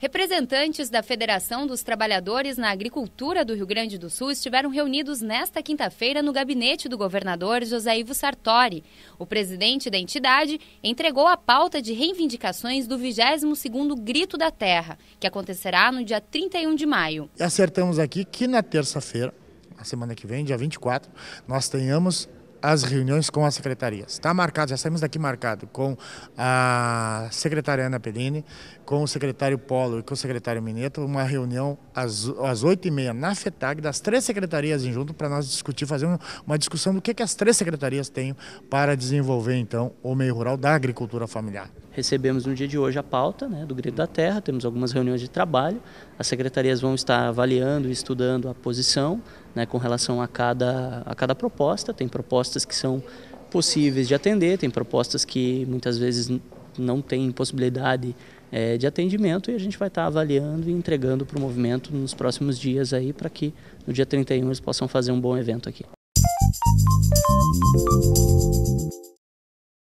Representantes da Federação dos Trabalhadores na Agricultura do Rio Grande do Sul estiveram reunidos nesta quinta-feira no gabinete do governador José Ivo Sartori. O presidente da entidade entregou a pauta de reivindicações do 22º Grito da Terra, que acontecerá no dia 31 de maio. Acertamos aqui que na terça-feira, na semana que vem, dia 24, nós tenhamos as reuniões com as secretarias. Está marcado, já saímos daqui marcado com a secretária Ana Pellini, com o secretário Polo e com o secretário Mineto, uma reunião às, oito e meia na FETAG, das três secretarias em junto, para nós discutir, fazer uma, uma discussão do que, que as três secretarias têm para desenvolver, então, o meio rural da agricultura familiar recebemos no dia de hoje a pauta né, do Grito da Terra, temos algumas reuniões de trabalho, as secretarias vão estar avaliando e estudando a posição né, com relação a cada, a cada proposta, tem propostas que são possíveis de atender, tem propostas que muitas vezes não têm possibilidade é, de atendimento e a gente vai estar avaliando e entregando para o movimento nos próximos dias aí para que no dia 31 eles possam fazer um bom evento aqui.